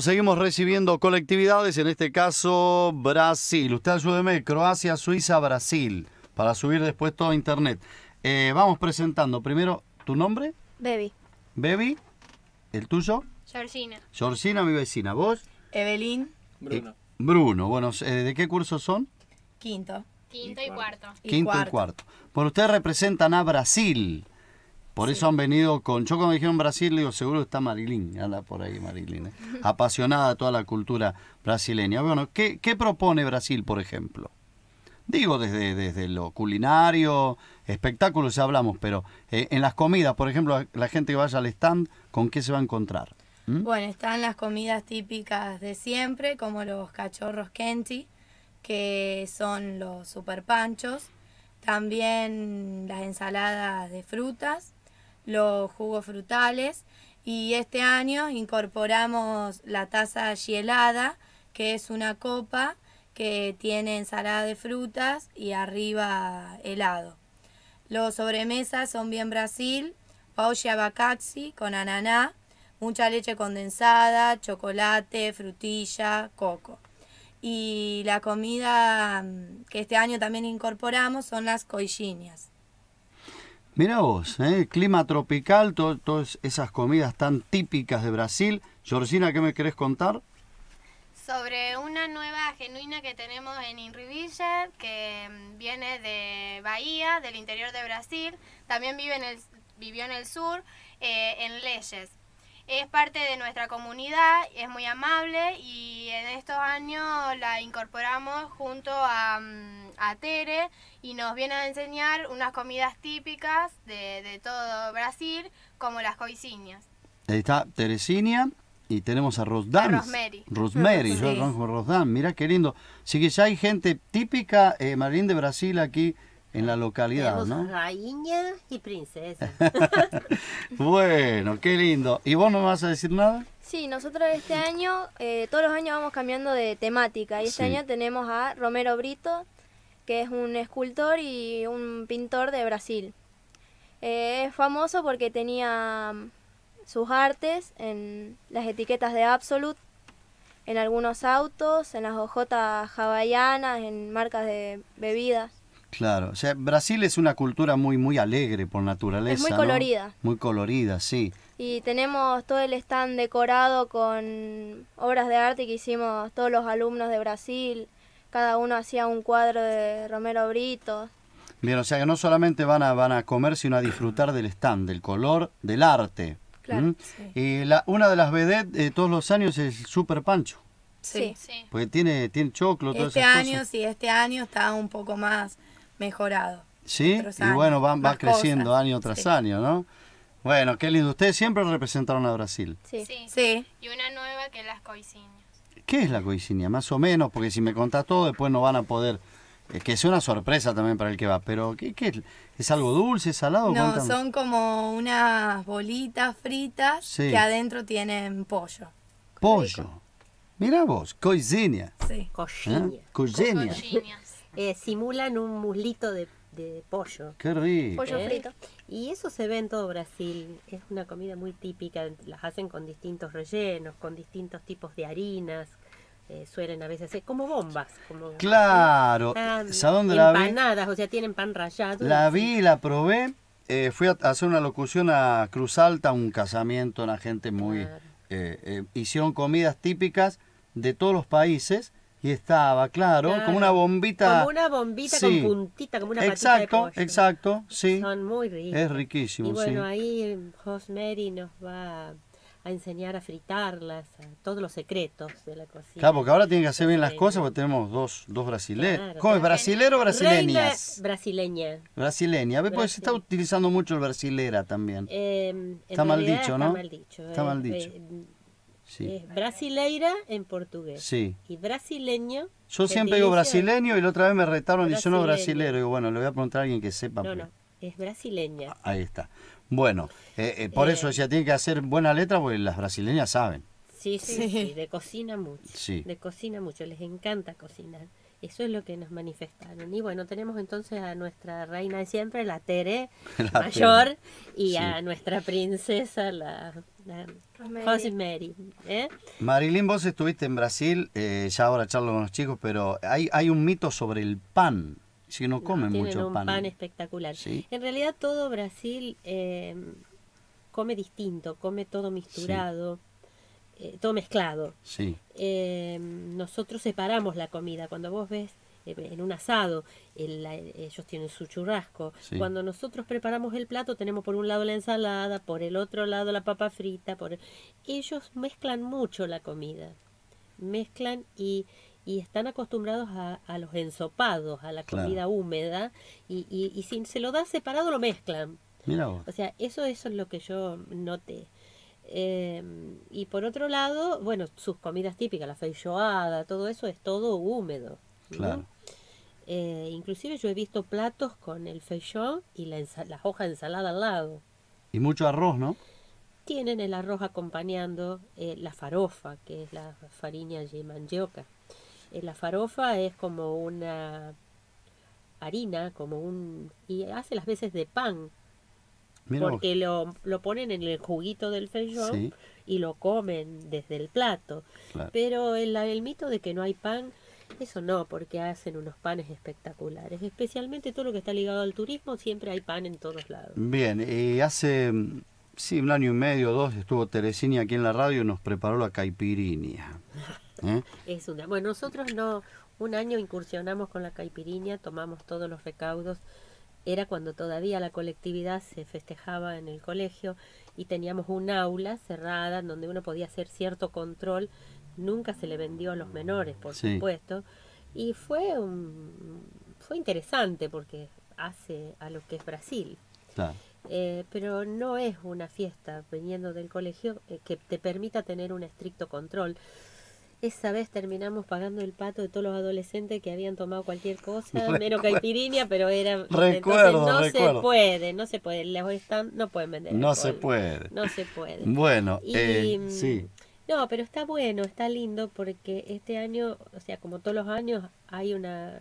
seguimos recibiendo colectividades, en este caso Brasil. Usted ayúdeme, Croacia, Suiza, Brasil, para subir después todo a internet. Eh, vamos presentando primero tu nombre. Bebi. Bebi, el tuyo. Georgina. Georgina, mi vecina. ¿Vos? Evelyn. Bruno. Eh, Bruno, bueno, eh, ¿de qué curso son? Quinto. Quinto y cuarto. Quinto y cuarto. Bueno, ustedes representan a Brasil. Por eso han venido con. Yo cuando dijeron Brasil, digo, seguro está Marilyn, anda por ahí Marilyn. ¿eh? apasionada Apasionada toda la cultura brasileña. Bueno, ¿qué, propone Brasil, por ejemplo? Digo, desde, desde lo culinario, espectáculos ya hablamos, pero eh, en las comidas, por ejemplo, la gente que vaya al stand, ¿con qué se va a encontrar? ¿Mm? Bueno, están las comidas típicas de siempre, como los cachorros Kenti, que son los super panchos. También las ensaladas de frutas, los jugos frutales y este año incorporamos la taza helada que es una copa que tiene ensalada de frutas y arriba helado. Los sobremesas son bien Brasil, paoya abacaxi con ananá, mucha leche condensada, chocolate, frutilla, coco. Y la comida mm, que este año también incorporamos son las coixinhas. Mira vos, ¿eh? clima tropical, todas esas comidas tan típicas de Brasil. Georgina, ¿qué me querés contar? Sobre una nueva genuina que tenemos en Inriville, que mm, viene de Bahía, del interior de Brasil. También vive en el, vivió en el sur, eh, en Leyes es parte de nuestra comunidad, es muy amable y en estos años la incorporamos junto mm, a, Tere y nos viene a enseñar unas comidas típicas de, de todo Brasil, como las coisinhas. Ahí está Teresinia y tenemos a Rosdan. Rosemary. yo conozco Rosdan, mira qué lindo. Así que ya hay gente típica, eh, Marín de Brasil aquí en la localidad, ¿no? Raíña y princesa. bueno, qué lindo. ¿Y vos no me vas a decir nada? Sí, nosotros este año, eh, todos los años vamos cambiando de temática y este año tenemos a Romero Brito, que es un escultor y un pintor de Brasil. Eh, es famoso porque tenía mm, sus artes en las etiquetas de Absolut, en algunos autos, en las hojotas hawaianas, en marcas de bebidas. Claro, o sea, Brasil es una cultura muy muy alegre por naturaleza. Es muy colorida. Muy colorida, sí. Y tenemos todo el stand decorado con obras de arte que hicimos todos los alumnos de Brasil. Cada uno hacía un cuadro de Romero Brito. Bien, o sea que no solamente van a, van a comer, sino a disfrutar del stand, del color, del arte. Claro. ¿Mm? Y la, una de las vedettes de eh, todos los años es el Super Pancho. Sí, Porque tiene, tiene choclo, todo Este año, sí, este año está un poco más mejorado. Sí, y bueno, va, va creciendo año tras año, ¿no? Bueno, qué lindo. Ustedes siempre representaron a Brasil. Sí. sí. Y una nueva que es las coisinhas. ¿Qué es la coisinia? Más o menos, porque si me contás todo, después no van a poder. Eh, que es una sorpresa también para el que va, pero ¿qué, es? ¿Es algo dulce, salado? No, son como unas bolitas fritas que adentro tienen pollo. Pollo. Mira vos, coisinia. Sí. ¿Eh? Eh, simulan un muslito de, pollo. Qué rico. Pollo ¿Eh? frito. Y eso se ve en todo Brasil. Es una comida muy típica. Las hacen con distintos rellenos, con distintos tipos de harinas, eh, suelen a veces ser como bombas. claro. ¿Sabes dónde la vi? Empanadas, o sea, tienen pan rallado. La vi, la probé. fui a hacer una locución a Cruz Alta, un casamiento, una gente muy... hicieron comidas típicas de todos los países y estaba, claro, como una bombita. Como una bombita con puntita, como una patita Exacto, de pollo. exacto, sí. Son muy ricos. Es riquísimo, sí. Y bueno, ahí ahí eh, Rosemary nos va a enseñar a fritarlas, a todos los secretos de la cocina. Claro, porque ahora tienen que hacer bien las cosas porque tenemos dos, dos brasileños. ¿Cómo es? ¿Brasilero o brasileñas? brasileña. Brasileña. ver, pues se está utilizando mucho el brasilera también. Em, está, mal dicho, ¿no? está mal Está mal dicho, Está eh, mal dicho. Eh, es brasileira en portugués. Sí. Y brasileño. Yo siempre digo brasileño y la otra vez me retaron y no brasilero. Y bueno, le voy a preguntar a alguien que sepa. No, no, es brasileña. Ah, ahí está. Bueno, eh, eh, por eh. eso decía, tiene que hacer buena letra porque las brasileñas saben. Sí, sí, sí, de cocina mucho. Sí. De cocina mucho, les encanta cocinar. Eso es lo que nos manifestaron. Y bueno, tenemos entonces a nuestra reina de siempre, la Tere, la mayor, y a nuestra princesa, la ¿eh? Marilyn, vos estuviste en Brasil, eh, ya ahora charlo con los chicos, pero hay, hay un mito sobre el pan. Si no comen mucho un pan. espectacular. En realidad todo Brasil eh, come distinto, come todo misturado. todo mezclado. nosotros separamos la comida. Cuando vos ves eh, en un asado, ellos tienen su churrasco. Cuando nosotros preparamos el plato, tenemos por un lado la ensalada, por el otro lado la papa frita. Por... Ellos mezclan mucho la comida. Mezclan y, y están acostumbrados a, los ensopados, a la comida húmeda. Y, y, si se lo da separado, lo mezclan. O sea, eso, eso es lo que yo noté. Em, y por otro lado, bueno, sus comidas típicas, la feijoada, todo eso es todo húmedo. Claro. Eh, inclusive yo he visto platos con el feijón y la, hojas hoja de ensalada al lado. Y mucho arroz, ¿no? Tienen el arroz acompañando eh, la farofa, que es la farina de mandioca. Eh, la farofa es como una harina, como un... y hace las veces de pan. porque lo, lo, ponen en el juguito del feijón y lo comen desde el plato. Pero el, el mito de que no hay pan eso no, porque hacen unos panes espectaculares. Especialmente todo lo que está ligado al turismo, siempre hay pan en todos lados. Bien, y hace sí, un año y medio o dos estuvo Teresini aquí en la radio y nos preparó la caipirinha. ¿eh? es una. Bueno, nosotros no. Un año incursionamos con la caipirinha, tomamos todos los recaudos. Era cuando todavía la colectividad se festejaba en el colegio y teníamos un aula cerrada donde uno podía hacer cierto control nunca se le vendió a los menores, por supuesto, y fue, fue interesante porque hace a lo que es Brasil. Eh, pero no es una fiesta viniendo del colegio eh, que te permita tener un estricto control. Esa vez terminamos pagando el pato de todos los adolescentes que habían tomado cualquier cosa, menos pirinia pero era. Recuerdo, no se puede, no se puede. Las están, no pueden vender. No se puede. No se puede. Bueno, y, eh, mm, sí. No, pero está bueno, está lindo porque este año, o sea, como todos los años, hay, una,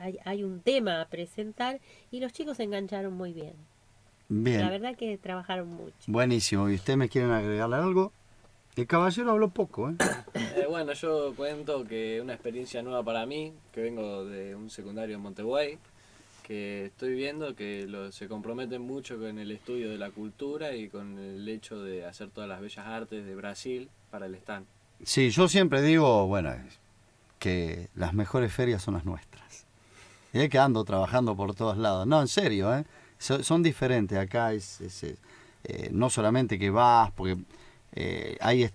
hay, hay un tema a presentar y los chicos se engancharon muy bien. La verdad que trabajaron mucho. Buenísimo. ¿Y ustedes me quieren agregarle algo? El caballero habló poco, ¿eh? ¿eh? Bueno, yo cuento que una experiencia nueva para mí, que vengo de un secundario en Monteguay, que estoy viendo que se comprometen mucho con el estudio de la cultura y con el hecho de hacer todas las bellas artes de Brasil para el stand. Sí, yo siempre digo, bueno, que las mejores ferias son las nuestras. Y es que ando trabajando por todos lados. No, en serio, ¿eh? son diferentes. Acá es, eh, no solamente que vas, porque eh, hay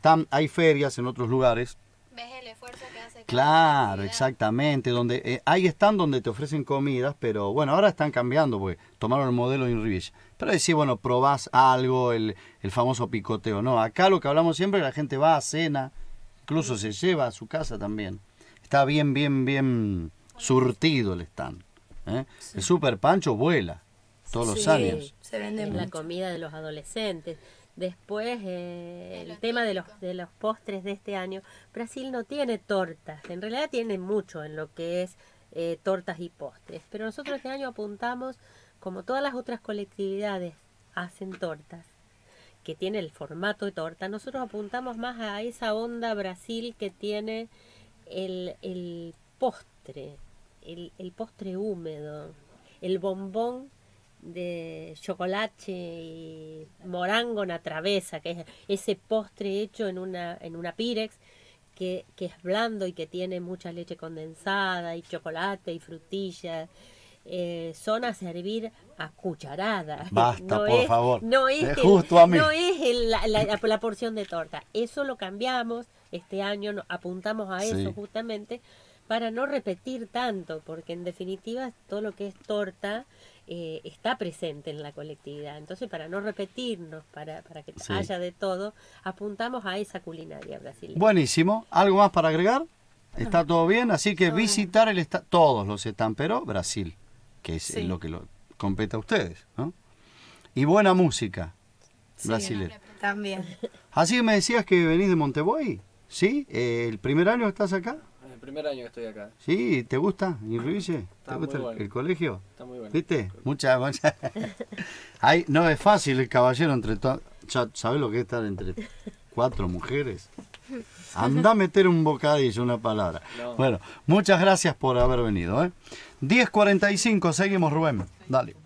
ferias en otros lugares Claro, exactamente. Donde, eh, ahí están donde te ofrecen comidas, pero bueno, ahora están cambiando, porque tomaron el modelo de Rivich. Pero decir, bueno, probás algo, el, famoso picoteo. No, acá lo que hablamos siempre, la gente va a cena, incluso se lleva a su casa también. Está bien, bien, bien surtido el stand. ¿eh? El super pancho vuela todos los años. Se vende la comida de los adolescentes. Después, eh, el, tema de los, de los postres de este año. Brasil no tiene tortas, en realidad tiene mucho en lo que es eh, tortas y postres, pero nosotros este año apuntamos, como todas las otras colectividades hacen tortas, que tiene el formato de torta, nosotros apuntamos más a esa onda Brasil que tiene el, el postre, el, el postre húmedo, el bombón de chocolate y morango na travesa, que es ese postre hecho en una, en una pirex que, que es blando y que tiene mucha leche condensada y chocolate y frutillas, eh, son a servir a cucharadas. Basta, por favor. No es, No la, la, porción de torta. Eso lo cambiamos. Este año apuntamos a eso justamente para no repetir tanto, porque en definitiva todo lo que es torta eh, está presente en la colectividad. Entonces, para no repetirnos, para, para que haya de todo, apuntamos a esa culinaria brasileña. Buenísimo. ¿Algo más para agregar? Está ah, todo bien, así que visitar el todos los estamperos, Brasil, que es lo que lo compete a ustedes, ¿no? Y buena música brasileña. También. Así que me decías que venís de Montevoy, ¿sí? Eh, ¿El primer año estás acá? primer año que estoy acá. ¿Sí? ¿Te gusta? y ¿Te gusta el, colegio? Está muy bueno. ¿Viste? Muchas, muchas. no es fácil el caballero entre todas. ¿Sabes lo que es estar entre cuatro mujeres? Anda a meter un bocadillo, una palabra. Bueno, muchas gracias por haber venido. ¿eh? 10.45, seguimos Rubén. Dale.